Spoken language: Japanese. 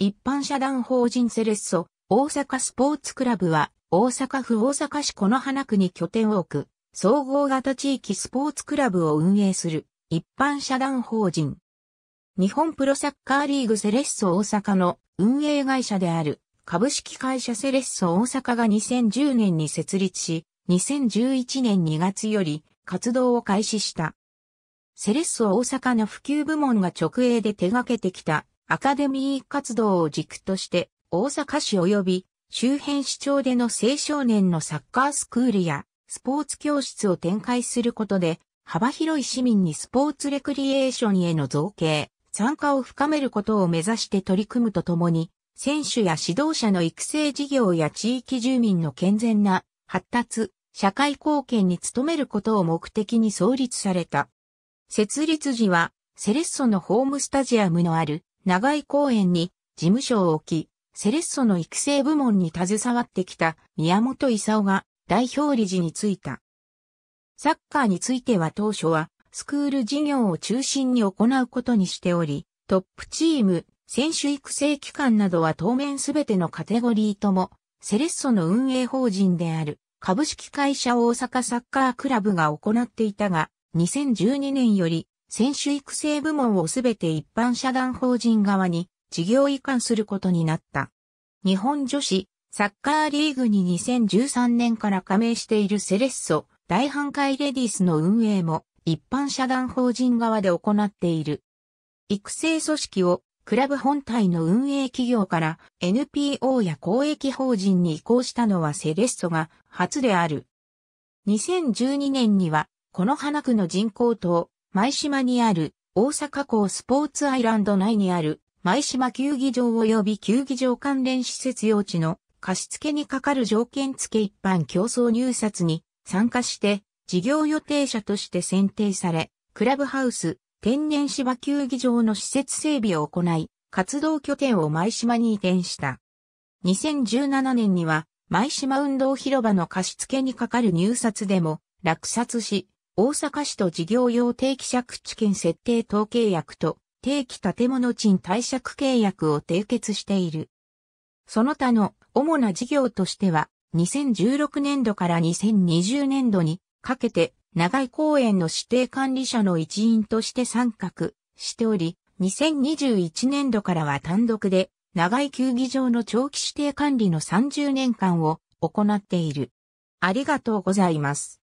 一般社団法人セレッソ、大阪スポーツクラブは、大阪府大阪市此花区に拠点を置く、総合型地域スポーツクラブを運営する、一般社団法人。日本プロサッカーリーグセレッソ大阪の運営会社である、株式会社セレッソ大阪が2010年に設立し、2011年2月より活動を開始した。セレッソ大阪の普及部門が直営で手掛けてきたアカデミー活動を軸として、大阪市及び周辺市長での青少年のサッカースクールやスポーツ教室を展開することで、幅広い市民にスポーツレクリエーションへの造形、参加を深めることを目指して取り組むとともに、選手や指導者の育成事業や地域住民の健全な発達、社会貢献に努めることを目的に創立された。設立時は、セレッソのホームスタジアムのある長井公園に事務所を置き、セレッソの育成部門に携わってきた宮本勲が代表理事に就いた。サッカーについては当初はスクール事業を中心に行うことにしており、トップチーム、選手育成機関などは当面すべてのカテゴリーとも、セレッソの運営法人である株式会社大阪サッカークラブが行っていたが、2012年より選手育成部門をすべて一般社団法人側に事業移管することになった。日本女子サッカーリーグに2013年から加盟しているセレッソ大半会レディスの運営も一般社団法人側で行っている。育成組織をクラブ本体の運営企業から NPO や公益法人に移行したのはセレッソが初である。2012年には、この花区の人工島、舞島にある大阪港スポーツアイランド内にある舞島球技場及び球技場関連施設用地の貸付にかかる条件付一般競争入札に参加して事業予定者として選定され、クラブハウス、天然芝球技場の施設整備を行い、活動拠点を舞島に移転した。2017年には舞島運動広場の貸付にかかる入札でも落札し、大阪市と事業用定期借地権設定等契約と定期建物賃貸借契約を締結している。その他の主な事業としては、2016年度から2020年度にかけて、長井公園の指定管理者の一員として参画しており、2021年度からは単独で、長井球技場の長期指定管理の30年間を行っている。ありがとうございます。